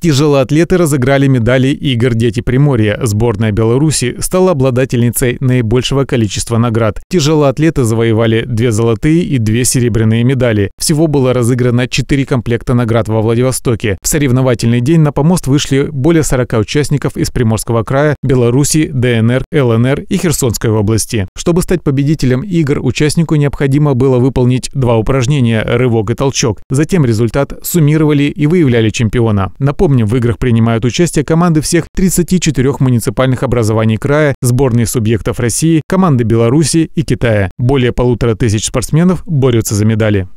Тяжелоатлеты разыграли медали игр «Дети Приморья». Сборная Беларуси стала обладательницей наибольшего количества наград. Тяжелоатлеты завоевали две золотые и две серебряные медали. Всего было разыграно четыре комплекта наград во Владивостоке. В соревновательный день на помост вышли более 40 участников из Приморского края, Беларуси, ДНР, ЛНР и Херсонской области. Чтобы стать победителем игр, участнику необходимо было выполнить два упражнения – рывок и толчок. Затем результат суммировали и выявляли чемпиона. Напомню, Напомним, в играх принимают участие команды всех 34 муниципальных образований края, сборные субъектов России, команды Беларуси и Китая. Более полутора тысяч спортсменов борются за медали.